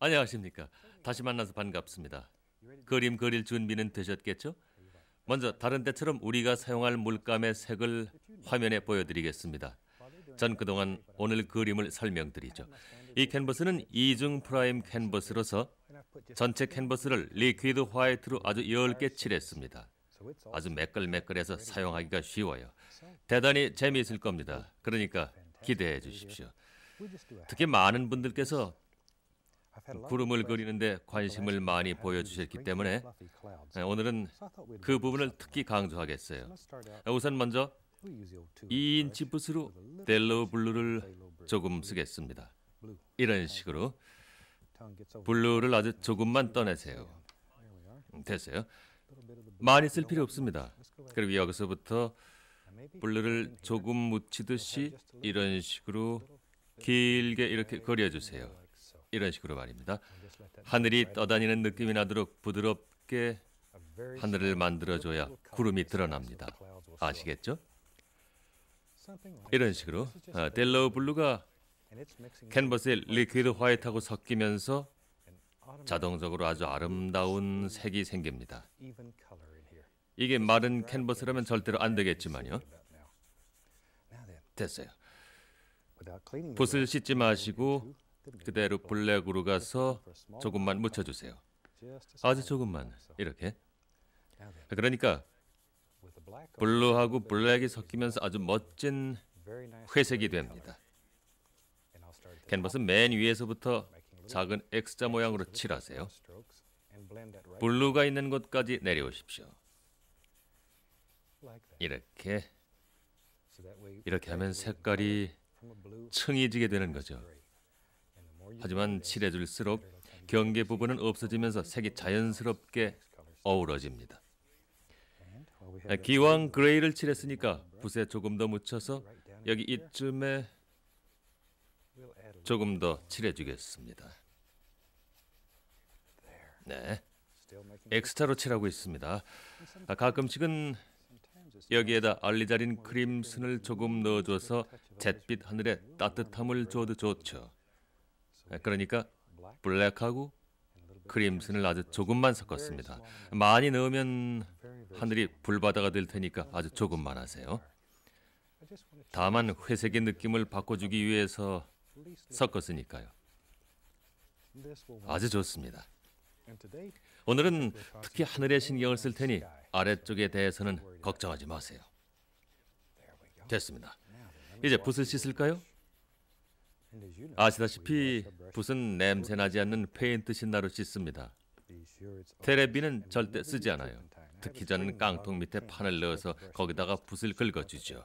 안녕하십니까. 다시 만나서 반갑습니다. 그림 그릴 준비는 되셨겠죠? 먼저 다른 때처럼 우리가 사용할 물감의 색을 화면에 보여드리겠습니다. 전 그동안 오늘 그림을 설명드리죠. 이 캔버스는 이중 프라임 캔버스로서 전체 캔버스를 리퀴드 화이트로 아주 얇게 칠했습니다. 아주 매끌매끌해서 사용하기가 쉬워요. 대단히 재미있을 겁니다. 그러니까 기대해 주십시오. 특히 많은 분들께서 구름을 그리는데 관심을 많이 보여주셨기 때문에 오늘은 그 부분을 특히 강조하겠어요. 우선 먼저 2인 지풋으로 델로 블루를 조금 쓰겠습니다. 이런 식으로 블루를 아주 조금만 떠내세요. 음, 됐어요. 많이 쓸 필요 없습니다. 그리고 여기서부터 블루를 조금 묻히듯이 이런 식으로 길게 이렇게 그려주세요. 이런 식으로 말입니다. 하늘이 떠다니는 느낌이 나도록 부드럽게 하늘을 만들어줘야 구름이 드러납니다. 아시겠죠? 이런 식으로 아, 어, 델러우 블루가 캔버스에 리퀴드 화이트하고 섞이면서 자동적으로 아주 아름다운 색이 생깁니다. 이게 마른 캔버스라면 절대로 안 되겠지만요. 됐어요. 붓을 씻지 마시고 그대로 블랙으로 가서 조금만 묻혀주세요. 아주 조금만 이렇게. 그러니까 블루하고 블랙이 섞이면서 아주 멋진 회색이 됩니다. 캔버스 맨 위에서부터 작은 X자 모양으로 칠하세요. 블루가 있는 곳까지 내려오십시오. 이렇게 이렇게 하면 색깔이 층이 지게 되는 거죠. 하지만 칠해줄수록 경계 부분은 없어지면서 색이 자연스럽게 어우러집니다. 기왕 그레이를 칠했으니까 붓에 조금 더 묻혀서 여기 이쯤에 조금 더 칠해주겠습니다. 네, 엑스트라로 칠하고 있습니다. 가끔씩은 여기에다 알리자린 크림슨을 조금 넣어줘서 잿빛 하늘에 따뜻함을 줘도 좋죠. 예, 그러니까 블랙하고 크림슨을 아주 조금만 섞었습니다. 많이 넣으면 하늘이 불바다가 될 테니까 아주 조금만 하세요. 다만 회색의 느낌을 바꿔주기 위해서 섞었으니까요. 아주 좋습니다. 오늘은 특히 하늘에 신경을 쓸 테니 아래쪽에 대해서는 걱정하지 마세요. 됐습니다. 이제 붓을 씻을까요? 아, 아시다시피 붓은 냄새나지 않는 페인트 신나로 씻습니다. 테레비는 절대 쓰지 않아요. 특히 저는 깡통 밑에 판을 넣어서 거기다가 붓을 긁어주죠.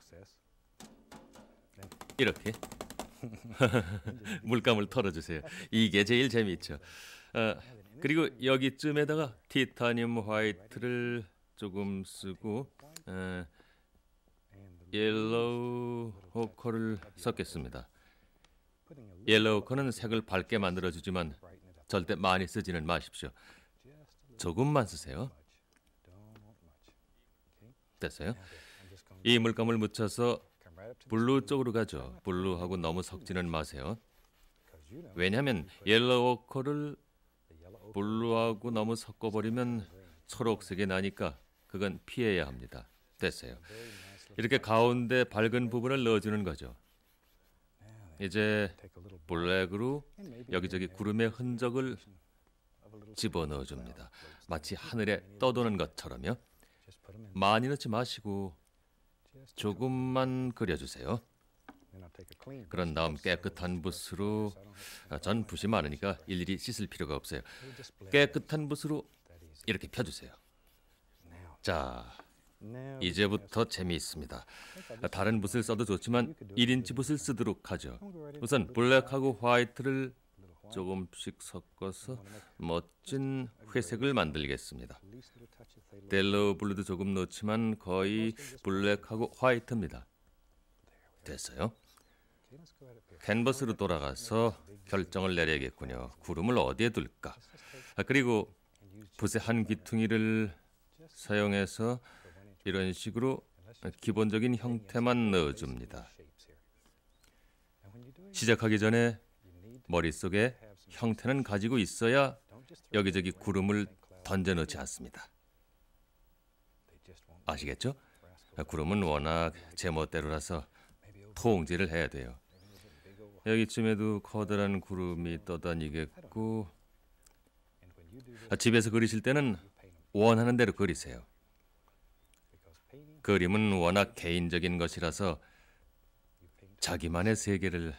이렇게 물감을 털어주세요. 이게 제일 재미있죠. 아, 그리고 여기쯤에다가 티타늄 화이트를 조금 쓰고 아, 옐로우 호커를 섞겠습니다. 옐로우 커는 색을 밝게 만들어주지만 절대 많이 쓰지는 마십시오. 조금만 쓰세요. 됐어요? 이 물감을 묻혀서 블루 쪽으로 가죠. 블루하고 너무 섞지는 마세요. 왜냐하면 옐로우 커를 블루하고 너무 섞어버리면 초록색이 나니까 그건 피해야 합니다. 됐어요. 이렇게 가운데 밝은 부분을 넣어주는 거죠. 이제 블랙으로 여기저기 구름의 흔적을 집어넣어 줍니다. 마치 하늘에 떠도는 것처럼요. 많이 넣지 마시고 조금만 그려주세요. 그런 다음 깨끗한 붓으로 아, 전 붓이 많으니까 일일이 씻을 필요가 없어요. 깨끗한 붓으로 이렇게 펴주세요. 자, 네, 이제부터 재미있습니다. 다른 붓을 써도 좋지만 1인치 붓을 쓰도록 하죠. 우선 블랙하고 화이트를 조금씩 섞어서 멋진 회색을 만들겠습니다. 델로 블루도 조금 넣지만 거의 블랙하고 화이트입니다. 네, 됐어요? 캔버스로 돌아가서 네, 결정을 내려야겠군요. 구름을 어디에 둘까? 그리고 붓의 한 귀퉁이를 사용해서 이런 식으로 기본적인 형태만 넣어줍니다. 시작하기 전에 머릿속에 형태는 가지고 있어야 여기저기 구름을 던져 넣지 않습니다. 아시겠죠? 구름은 워낙 제멋대로라서 통제를 해야 돼요. 여기쯤에도 커다란 구름이 떠다니겠고 아, 집에서 그리실 때는 원하는 대로 그리세요. 그림은 워낙 개인적인 것이라서 자기만의 세계를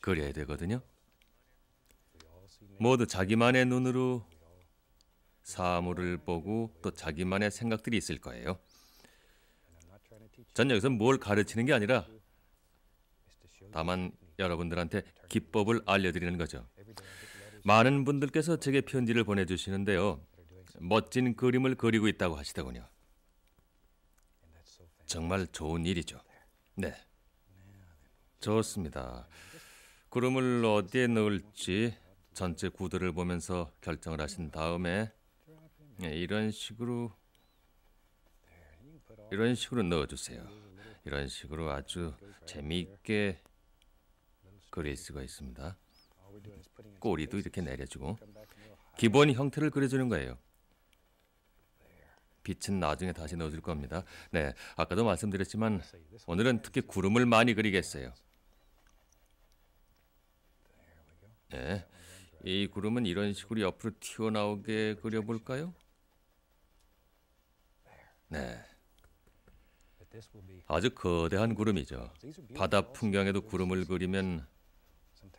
그려야 되거든요. 모두 자기만의 눈으로 사물을 보고 또 자기만의 생각들이 있을 거예요. 전 여기서 뭘 가르치는 게 아니라 다만 여러분들한테 기법을 알려드리는 거죠. 많은 분들께서 제게 편지를 보내주시는데요. 멋진 그림을 그리고 있다고 하시더군요. 정말 좋은 일이죠. 네. 좋습니다. 구름을 어디에 넣을지 전체 구도를 보면서 결정을 하신 다음에 네, 이런 식으로 이런 식으로 넣어주세요. 이런 식으로 아주 재미있게 그릴 수가 있습니다. 꼬리도 이렇게 내려주고 기본 형태를 그려주는 거예요. 빛은 나중에 다시 넣어줄 겁니다. 네, 아까도 말씀드렸지만 오늘은 특히 구름을 많이 그리겠어요. 네, 이 구름은 이런 식으로 옆으로 튀어나오게 그려볼까요? 네. 아주 거대한 구름이죠. 바다 풍경에도 구름을 그리면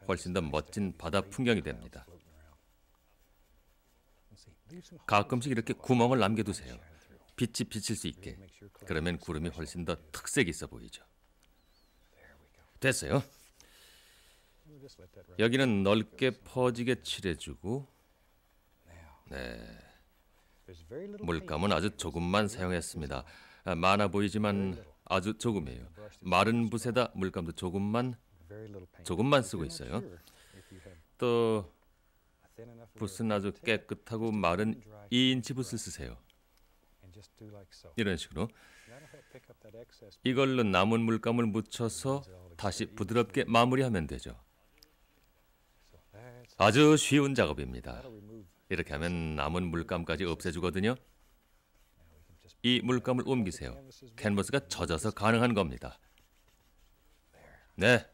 훨씬 더 멋진 바다 풍경이 됩니다. 가끔씩 이렇게 구멍을 남겨두세요. 빛이 비칠 수 있게. 그러면 구름이 훨씬 더 특색 있어 보이죠. 됐어요. 여기는 넓게 퍼지게 칠해주고, 네. 물감은 아주 조금만 사용했습니다. 아, 많아 보이지만 아주 조금이에요. 마른 붓에다 물감도 조금만 조금만 쓰고 있어요. 또 붓은 아주 깨끗하고 마른 2인치 붓을 쓰세요. 이런 식으로 이걸로 남은 물감을 묻혀서 다시 부드럽게 마무리하면 되죠. 아주 쉬운 작업입니다. 이렇게 하면 남은 물감까지 없애주거든요. 이 물감을 옮기세요. 캔버스가 젖어서 가능한 겁니다. 네,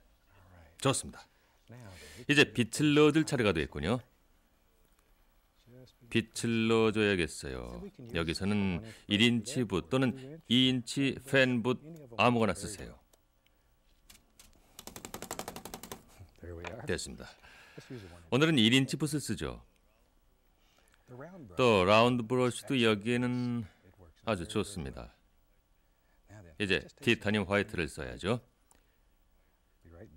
좋습니다. 이제 빛을 넣어둘 차례가 됐군요. 빛을 넣어줘야겠어요. 여기서는 1인치 붓 또는 2인치 펜붓 아무거나 쓰세요. 됐습니다. 오늘은 1인치 붓을 쓰죠. 또 라운드 브러쉬도 여기에는 아주 좋습니다. 이제 티타늄 화이트를 써야죠.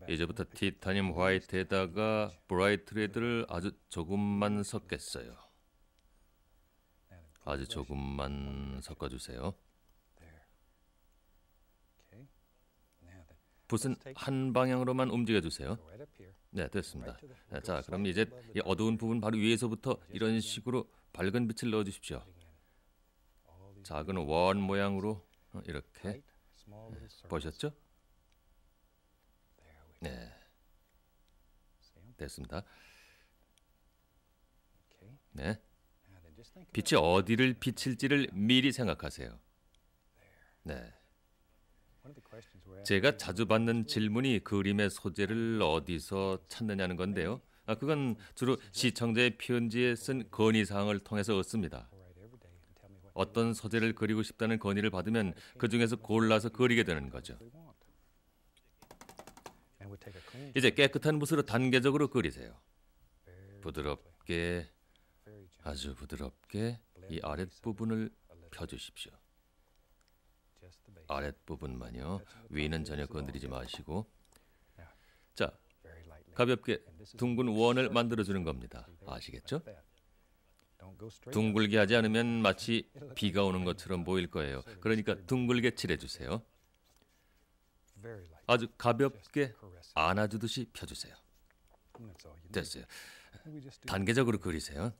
이제부터 티타늄 화이트에다가 브라이트 레드를 아주 조금만 섞겠어요. 아주 조금만 섞어주세요. 붓은 한 방향으로만 움직여주세요. 네, 됐습니다. 네, 자, 그럼 이제 어두운 부분 바로 위에서부터 이런 식으로 밝은 빛을 넣어주십시오. 작은 원 모양으로 어, 이렇게 네, 보셨죠? 네, 됐습니다. 네. 빛이 어디를 비칠지를 미리 생각하세요. 네. 제가 자주 받는 질문이 그림의 소재를 어디서 찾느냐는 건데요. 아, 그건 주로 시청자의 편지에 쓴 건의 사항을 통해서 얻습니다. 어떤 소재를 그리고 싶다는 건의를 받으면 그 중에서 골라서 그리게 되는 거죠. 이제 깨끗한 붓으로 단계적으로 그리세요. 부드럽게 아주 부드럽게 이 아랫부분을 펴주십시오. 아랫부분만요. 위는 전혀 건드리지 마시고 자, 가볍게 둥근 원을 만들어주는 겁니다. 아시겠죠? 둥글게 하지 않으면 마치 비가 오는 것처럼 보일 거예요. 그러니까 둥글게 칠해주세요. 아주 가볍게 안아주듯이 펴주세요. 됐어요. 단계적으로 그리세요.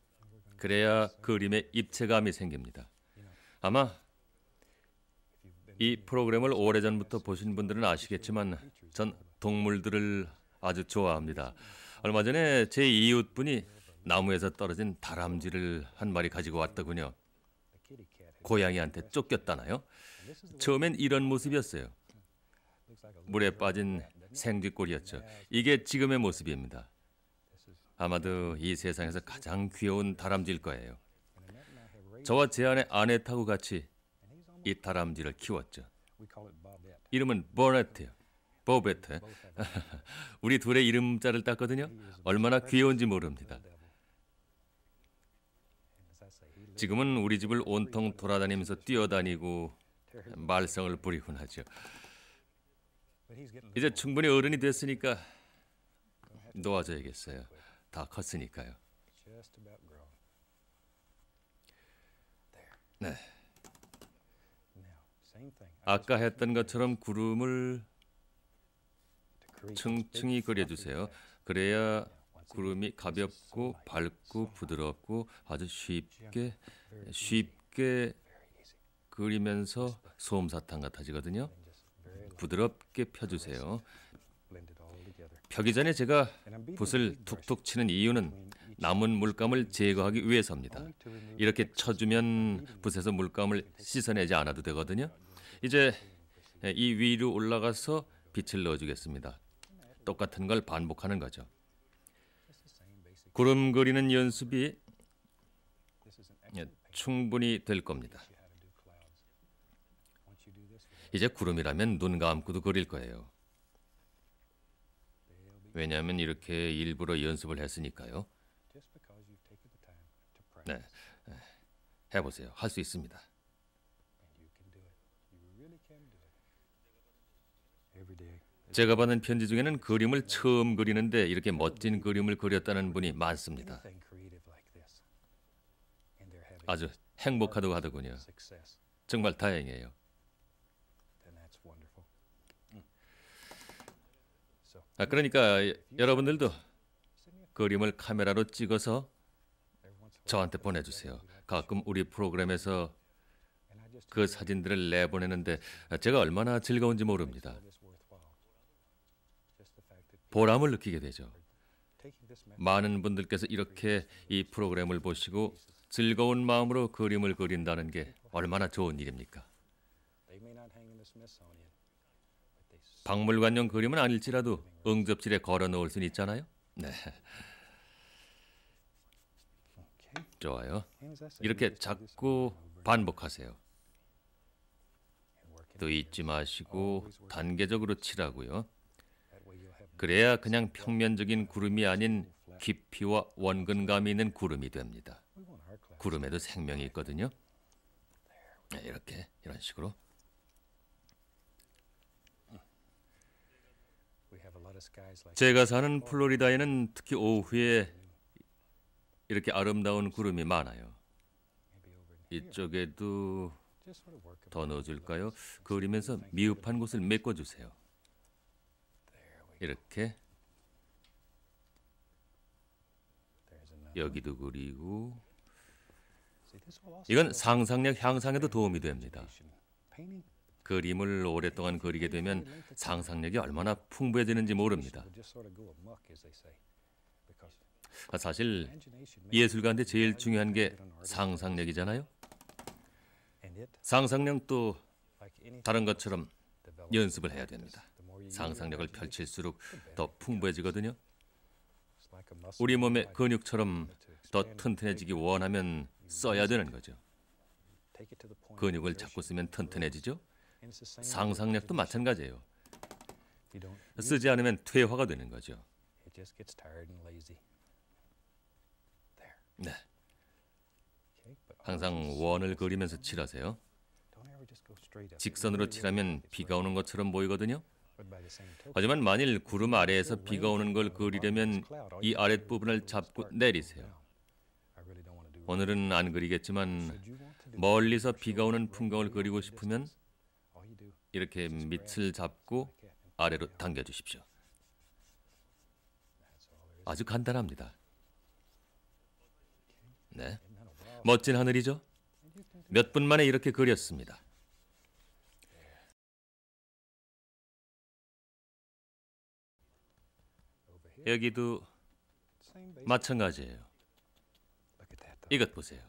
그래야 그 그림에 입체감이 생깁니다. 아마 이 프로그램을 오래전부터 보신 분들은 아시겠지만 전 동물들을 아주 좋아합니다. 얼마 전에 제 이웃분이 나무에서 떨어진 다람쥐를 한 마리 가지고 왔더군요. 고양이한테 쫓겼다나요? 처음엔 이런 모습이었어요. 물에 빠진 생쥐꼴이었죠. 이게 지금의 모습입니다. 아마도 이 세상에서 가장 귀여운 다람쥐일 거예요. 저와 제 아내 아넷하고 같이 이 다람쥐를 키웠죠. 이름은 버네트 버베트. 우리 둘의 이름자를 땄거든요. 얼마나 귀여운지 모릅니다. 지금은 우리 집을 온통 돌아다니면서 뛰어다니고 말썽을 부리곤 하죠. 이제 충분히 어른이 됐으니까 놓아줘야겠어요. 다 컸으니까요. 네. 아까 했던 것처럼 구름을 층층이 그려주세요. 그래야 구름이 가볍고 밝고 부드럽고 아주 쉽게 예, 쉽게 그리면서 소사탕 같아지거든요. 부드럽게 펴주세요. 펴기 전에 제가 붓을 툭툭 치는 이유는 남은 물감을 제거하기 위해서입니다. 이렇게 쳐주면 붓에서 물감을 씻어내지 않아도 되거든요. 이제 이 위로 올라가서 빛을 넣어주겠습니다. 똑같은 걸 반복하는 거죠. 구름 그리는 연습이 충분히 될 겁니다. 이제 구름이라면 눈 감고도 그릴 거예요. 왜냐하면 이렇게 일부러 연습을 했으니까요. 네. 네, 해보세요. 할 수 있습니다. 제가 받은 편지 중에는 그림을 처음 그리는데 이렇게 멋진 그림을 그렸다는 분이 많습니다. 아주 행복하다고 하더군요. 정말 다행이에요. 아, 그러니까 여러분들도 그 그림을 카메라로 찍어서 저한테 보내주세요. 가끔 우리 프로그램에서 그 사진들을 내보내는데 제가 얼마나 즐거운지 모릅니다. 보람을 느끼게 되죠. 많은 분들께서 이렇게 이 프로그램을 보시고 즐거운 마음으로 그림을 그린다는 게 얼마나 좋은 일입니까? 박물관용 그림은 아닐지라도 응접실에 걸어 놓을 순 있잖아요. 네. 좋아요. 이렇게 자꾸 반복하세요. 또 잊지 마시고 단계적으로 치라고요. 그래야 그냥 평면적인 구름이 아닌 깊이와 원근감이 있는 구름이 됩니다. 구름에도 생명이 있거든요. 네, 이렇게 이런 식으로. 제가 사는 플로리다에는 특히 오후에 이렇게 아름다운 구름이 많아요. 이쪽에도 더 넣어줄까요? 그리면서 미흡한 곳을 메꿔주세요. 이렇게 여기도 그리고 이건 상상력 향상에도 도움이 됩니다. 그림을 오랫동안 그리게 되면 상상력이 얼마나 풍부해지는지 모릅니다. 아, 사실 예술가한테 제일 중요한 게 상상력이잖아요. 상상력도 다른 것처럼 연습을 해야 됩니다. 상상력을 펼칠수록 더 풍부해지거든요. 우리 몸의 근육처럼 더 튼튼해지기 원하면 써야 되는 거죠. 근육을 자꾸 쓰면 튼튼해지죠. 상상력도 마찬가지예요. 쓰지 않으면 퇴화가 되는 거죠. 네. 항상 원을 그리면서 칠하세요. 직선으로 칠하면 비가 오는 것처럼 보이거든요. 하지만 만일 구름 아래에서 비가 오는 걸 그리려면 이 아랫부분을 잡고 내리세요. 오늘은 안 그리겠지만 멀리서 비가 오는 풍경을 그리고 싶으면 이렇게 밑을 잡고 아래로 당겨 주십시오. 아주 간단합니다. 네. 멋진 하늘이죠? 몇 분 만에 이렇게 그렸습니다. 여기도 마찬가지예요. 이것 보세요.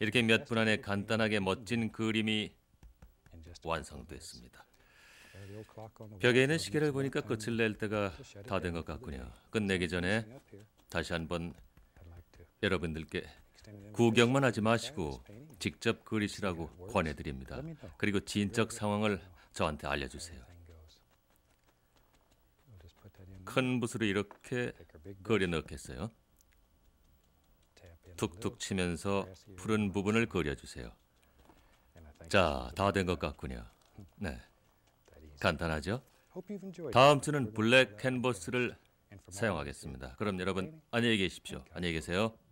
이렇게 몇 분 안에 간단하게 멋진 그림이 완성됐습니다. 벽에 있는 시계를 보니까 음. 끝을 낼 때가 다 된 것 같군요. 끝내기 전에 다시 한번 여러분들께 구경만 하지 마시고 직접 그리시라고 권해드립니다. 그리고 진적 상황을 저한테 알려주세요. 큰 붓으로 이렇게 그려 넣겠어요. 툭툭 치면서 푸른 부분을 그려주세요. 자, 다 된 것 같군요. 네, 간단하죠? 다음 주는 블랙 캔버스를 사용하겠습니다. 그럼 여러분 안녕히 계십시오. 안녕히 계세요.